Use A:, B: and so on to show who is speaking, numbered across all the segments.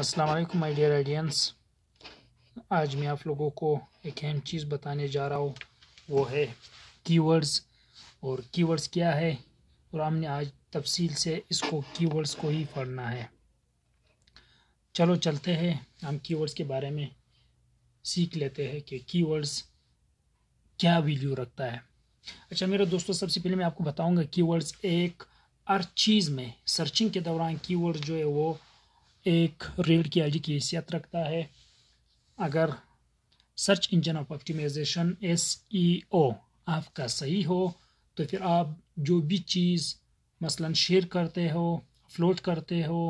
A: अस्सलाम वालेकुम my dear audience आज मैं आप लोगों को एक अहम चीज़ बताने जा रहा हूँ वो है कीवर्ड्स और कीवर्ड्स क्या है और हमने आज तफसील से इसको कीवर्ड्स को ही पढ़ना है चलो चलते हैं हम कीवर्ड्स के बारे में सीख लेते हैं कि कीवर्ड्स क्या वैल्यू रखता है अच्छा मेरे दोस्तों सबसे पहले मैं आपको बताऊँगा कीवर्ड्स एक हर चीज़ में सर्चिंग के दौरान कीवर्ड जो है वो एक रीढ़ की हड्डी की हैसियत रखता है अगर search engine of optimization S E O आपका सही हो तो फिर आप जो भी चीज़ मसलन शेयर करते हो अपलोड करते हो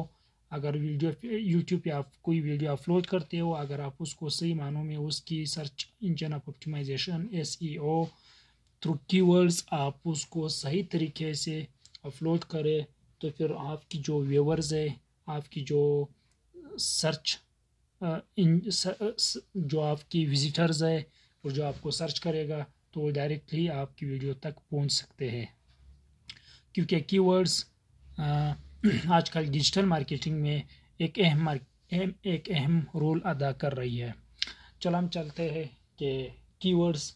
A: अगर वीडियो यूट्यूब पे आप कोई वीडियो अपलोड करते हो अगर आप उसको सही मानों में उसकी search engine of optimization S E O through words आप उसको सही तरीके से अपलोड करें तो फिर आपकी जो व्यूवर्स है आपकी जो सर्च इन जो आपकी विजिटर्स है और जो आपको सर्च करेगा तो डायरेक्टली आपकी वीडियो तक पहुंच सकते हैं क्योंकि कीवर्ड्स आजकल डिजिटल मार्केटिंग में एक अहम एक अहम रोल अदा कर रही है चलो हम चलते हैं कि कीवर्ड्स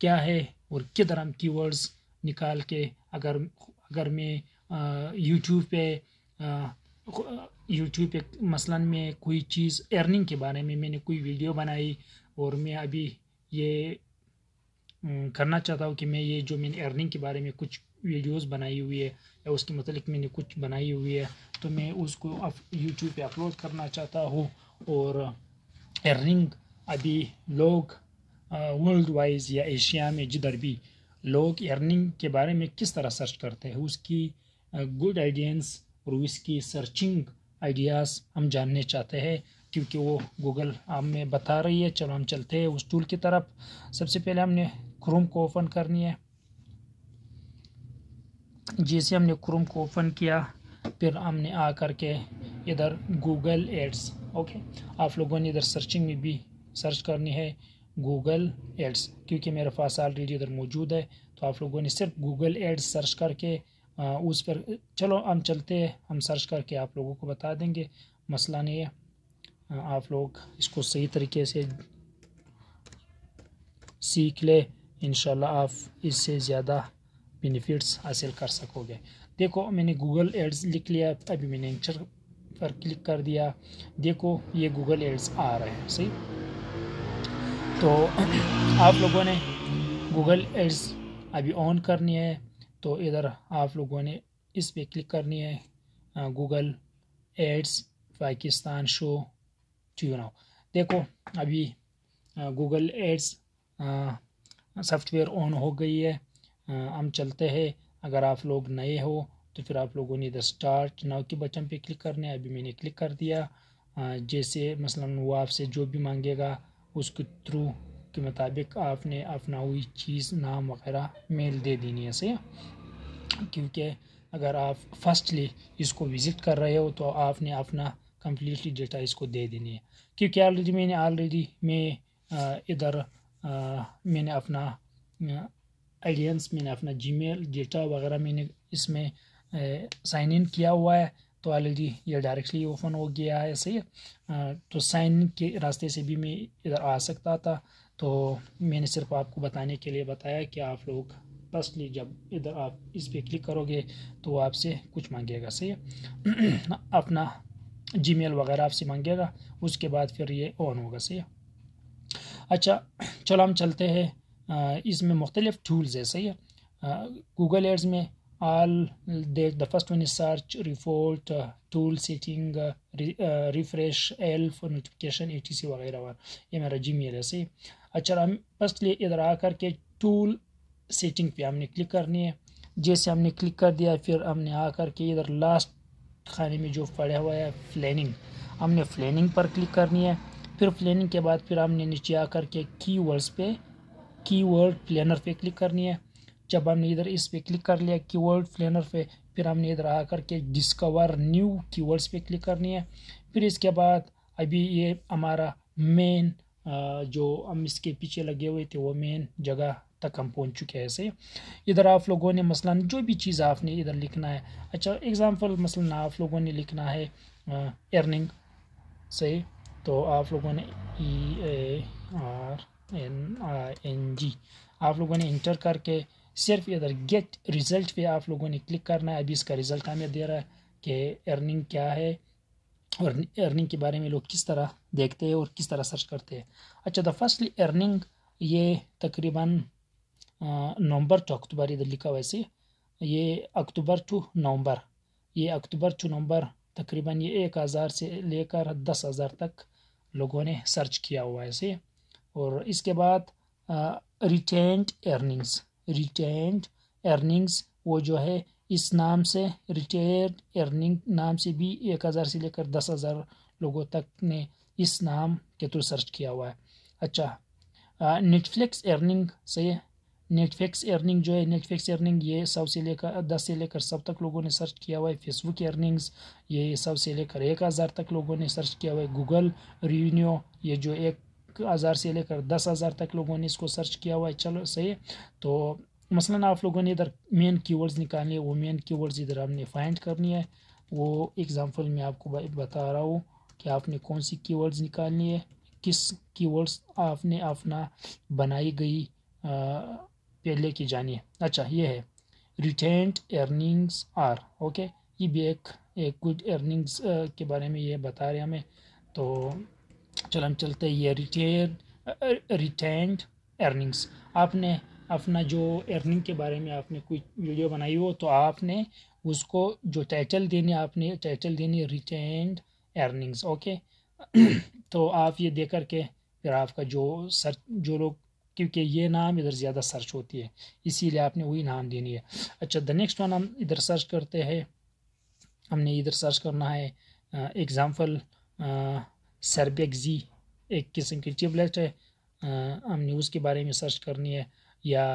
A: क्या है और किधर हम कीवर्ड्स निकाल के अगर अगर मैं यूट्यूब पे यूट्यूब पे मसलन में कोई चीज़ अर्निंग के बारे में मैंने कोई वीडियो बनाई और मैं अभी ये करना चाहता हूँ कि मैं ये जो मैंने अर्निंग के बारे में कुछ वीडियोस बनाई हुई है या उसके मतलब मैंने कुछ बनाई हुई है तो मैं उसको अब यूट्यूब पे अपलोड करना चाहता हूँ और अर्निंग अभी लोग वर्ल्ड वाइज या एशिया में जिधर भी लोग अर्निंग के बारे में किस तरह सर्च करते हैं उसकी गुड आइडियंस और उसकी सर्चिंग आइडियाज़ हम जानने चाहते हैं क्योंकि वो गूगल हमें बता रही है चलो हम चलते हैं उस टूल की तरफ सबसे पहले हमने क्रोम को ओपन करनी है जैसे हमने क्रोम को ओपन किया फिर हमने आ करके इधर गूगल एड्स ओके आप लोगों ने इधर सर्चिंग में भी सर्च करनी है गूगल एड्स क्योंकि मेरे पास ऑलरेडी इधर मौजूद है तो आप लोगों ने सिर्फ गूगल एड्स सर्च करके उस पर चलो हम चलते हम सर्च करके आप लोगों को बता देंगे मसला नहीं है आप लोग इसको सही तरीके से सीख ले इन आप इससे ज़्यादा बेनिफिट्स हासिल कर सकोगे देखो मैंने गूगल एड्स लिख लिया अभी मैंने इंचर पर क्लिक कर दिया देखो ये गूगल एड्स आ रहे हैं सही तो आप लोगों ने गूगल एड्स अभी ऑन करनी है तो इधर आप लोगों ने इस पर क्लिक करनी है Google ads Pakistan show to now देखो अभी गूगल एड्स सॉफ्टवेयर ऑन हो गई है हम चलते हैं अगर आप लोग नए हो तो फिर आप लोगों ने इधर स्टार्ट नाव के बटन पे क्लिक करने है अभी मैंने क्लिक कर दिया जैसे मसलन वो आपसे जो भी मांगेगा उसके थ्रू के मुताबिक आपने अपना हुई चीज़ नाम वगैरह मेल दे देनी है सही क्योंकि अगर आप फर्स्टली इसको विज़िट कर रहे हो तो आपने अपना कम्प्लीटली डेटा इसको दे देनी है क्योंकि ऑलरेडी मैंने ऑलरेडी मैं इधर मैंने अपना एलियंस मैंने अपना जीमेल डेटा वगैरह मैंने इसमें साइन इन किया हुआ है तो ऑलरेडी ये डायरेक्टली ओपन हो गया है सही है तो साइन के रास्ते से भी मैं इधर आ सकता था तो मैंने सिर्फ आपको बताने के लिए बताया कि आप लोग फर्स्टली जब इधर आप इस पर क्लिक करोगे तो आपसे कुछ मांगेगा सही है अपना जीमेल वगैरह आपसे मांगेगा उसके बाद फिर ये ऑन होगा सही है अच्छा चलो हम चलते हैं इसमें मुख्तलिफ टूल्स है सही है गूगल एड्स में all day the first one search report tool setting refresh एल्फ नोटिफिकेशन ए uh, वगैरह ये मेरा जी मेल है सही अच्छा हम फर्स्टली इधर आकर के टूल सेटिंग पे हमने क्लिक करनी है जैसे हमने क्लिक कर दिया फिर हमने आकर के इधर लास्ट खाने में जो पड़ा हुआ है फ्लैनिंग हमने फ्लैनिंग पर क्लिक करनी है फिर फ्लैनिंग के बाद फिर हमने नीचे आकर के की वर्ड्स पे की वर्ड प्लानर पे क्लिक करनी है जब हमने इधर इस पर क्लिक कर लिया की वर्ड प्लानर पे फिर हमने इधर आकर के डिस्कवर न्यू वर्ड्स पे क्लिक करनी है फिर इसके बाद अभी ये हमारा मेन जो हम इसके पीछे लगे हुए थे वो मेन जगह तक हम पहुँच चुके हैं ऐसे इधर आप लोगों ने मसला जो भी चीज़ आपने इधर लिखना है अच्छा एग्ज़ाम्पल मसला आप लोगों ने लिखना है अर्निंग से तो आप लोगों ने E A R N N G आप लोगों ने इंटर करके सिर्फ इधर गेट रिज़ल्ट पे आप लोगों ने क्लिक करना है अभी इसका रिज़ल्ट हमें दे रहा है कि अर्निंग क्या है अर्निंग के बारे में लोग किस तरह देखते हैं और किस तरह सर्च करते हैं अच्छा द फर्स्टली अर्निंग ये तकरीबन नवंबर टू अक्टूबर इधर लिखा वैसे ये अक्टूबर टू नवंबर ये अक्टूबर टू नवंबर तकरीबन ये एक हज़ार से लेकर दस हज़ार तक लोगों ने सर्च किया हुआ ऐसे और इसके बाद रिटेंट अर्निंग्स रिटेंट अर्निंग्स वो जो है इस नाम से रिटायर्ड अर्निंग नाम से भी एक हज़ार से लेकर दस हज़ार लोगों तक ने इस नाम के थ्रू सर्च किया हुआ है अच्छा नेटफ्लिक्स अर्निंग से नेटफ्लिक्स अर्निंग जो है नेटफ्लिक्स अर्निंग ये सब से लेकर दस से लेकर सब तक लोगों ने सर्च किया हुआ है फेसबुक अर्निंग्स ये सब से लेकर एक हज़ार तक लोगों ने सर्च किया हुआ है गूगल रिव्यू ये जो एक हज़ार से लेकर दस हज़ार तक लोगों ने इसको सर्च किया हुआ है चलो सही तो मसलन आप लोगों ने इधर मेन कीवर्ड्स निकालने वो मेन कीवर्ड्स इधर हमने फाइंड करनी है वो एग्ज़ाम्पल मैं आपको बता रहा हूँ कि आपने कौन सी कीवर्ड्स निकालनी है किस कीवर्ड्स आपने अपना बनाई गई पहले की जानी है अच्छा ये है रिटेंट अर्निंग्स आर ओके ये भी एक एक गुड अर्निंग्स के बारे में ये बता रहे हमें तो चल हम चलते ये रिटेन रिटेंट अर्निंग्स आपने अपना जो अर्निंग के बारे में आपने कोई वीडियो बनाई हो तो आपने उसको जो टाइटल देने आपने टाइटल देनी रिटेंड अर्निंग्स ओके तो आप ये दे करके फिर आपका जो सर्च जो लोग क्योंकि ये नाम इधर ज़्यादा सर्च होती है इसीलिए आपने वही नाम देनी है अच्छा द नेक्स्ट वन हम इधर सर्च करते हैं हमने इधर सर्च करना है एग्ज़ाम्पल सरबेगजी एक किस्म की ट्यूबलेट है आ, हमने उसके बारे में सर्च करनी है या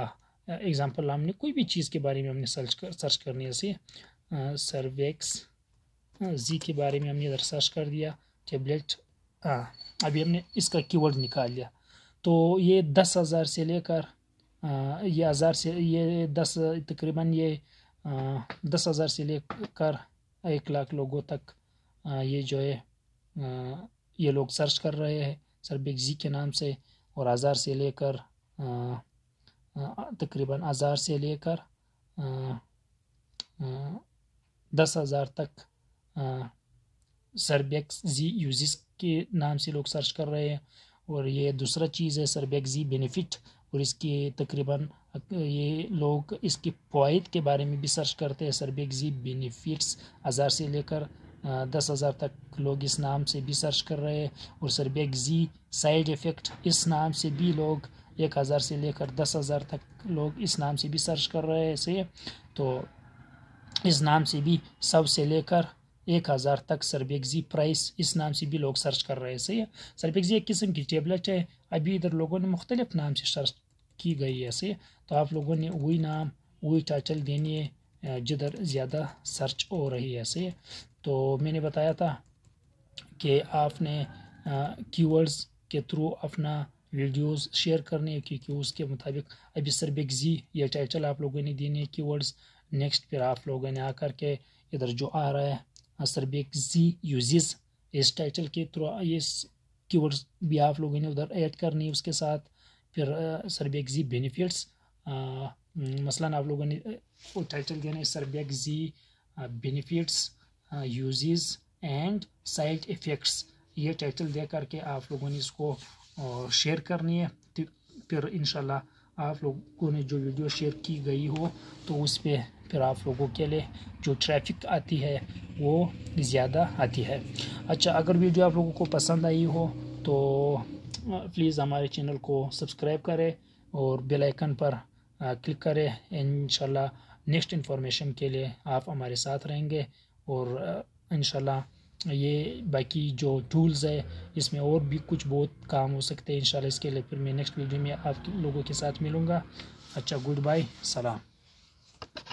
A: एग्ज़ाम्पल हमने कोई भी चीज़ के बारे में हमने सर्च कर सर्च करने जैसे सर्वेक्स जी के बारे में हमने इधर सर्च कर दिया टेबलेट हाँ अभी हमने इसका कीवर्ड निकाल लिया तो ये दस हज़ार से लेकर ये हज़ार से ये दस तकरीबन ये दस हज़ार से लेकर एक लाख लोगों तक ये जो है ये लोग सर्च कर रहे हैं सरबिक जी के नाम से और हज़ार से लेकर तकरीबन हज़ार से लेकर दस हज़ार तक सरबेक्स जी यूजिस के नाम से लोग सर्च कर रहे हैं और ये दूसरा चीज़ है सरबेक्स जी बेनिफिट और इसके तकरीबन ये लोग इसके फ़ायद के बारे में भी सर्च करते हैं सरबेक्स जी बेनिफिट्स हज़ार से लेकर दस हज़ार तक लोग इस नाम से भी सर्च कर रहे हैं और सरबेक्स जी साइड इफ़ेक्ट इस नाम से भी लोग एक हज़ार से लेकर दस हज़ार तक लोग इस नाम से भी सर्च कर रहे हैं ऐसे तो इस नाम से भी सब से लेकर एक हज़ार तक सरबेगजी प्राइस इस नाम से भी लोग सर्च कर रहे हैं सरबेगजी एक किस्म की टेबलेट है अभी इधर लोगों ने मुख्तलिफ़ नाम से सर्च की गई है ऐसे तो आप लोगों ने वही नाम वही टाइटल देनी है जिधर ज़्यादा सर्च हो रही है ऐसे तो मैंने बताया था कि आपने कीवर्ड्स के थ्रू अपना वीडियोस शेयर करने हैं क्योंकि उसके मुताबिक अभी जी ये टाइटल आप लोगों ने देने की वर्ड्स नेक्स्ट फिर आप लोगों ने आकर के इधर जो आ रहा है जी यूजेस इस टाइटल के थ्रू ये कीवर्ड्स भी आप लोगों ने उधर ऐड करनी है उसके साथ फिर जी बेनिफिट्स मसला आप लोगों ने वो टाइटल देना है जी benefits uses and side effects ये टाइटल दे करके आप लोगों ने इसको और शेयर करनी है तो फिर इन आप लोगों ने जो वीडियो शेयर की गई हो तो उस पर फिर आप लोगों के लिए जो ट्रैफिक आती है वो ज़्यादा आती है अच्छा अगर वीडियो आप लोगों को पसंद आई हो तो प्लीज़ हमारे चैनल को सब्सक्राइब करें और बेल आइकन पर क्लिक करें इन नेक्स्ट इन्फॉर्मेशन के लिए आप हमारे साथ रहेंगे और इन ये बाकी जो टूल्स है इसमें और भी कुछ बहुत काम हो सकते हैं इंशाल्लाह इसके लिए फिर मैं नेक्स्ट वीडियो में आप लोगों के साथ मिलूँगा अच्छा गुड बाय सलाम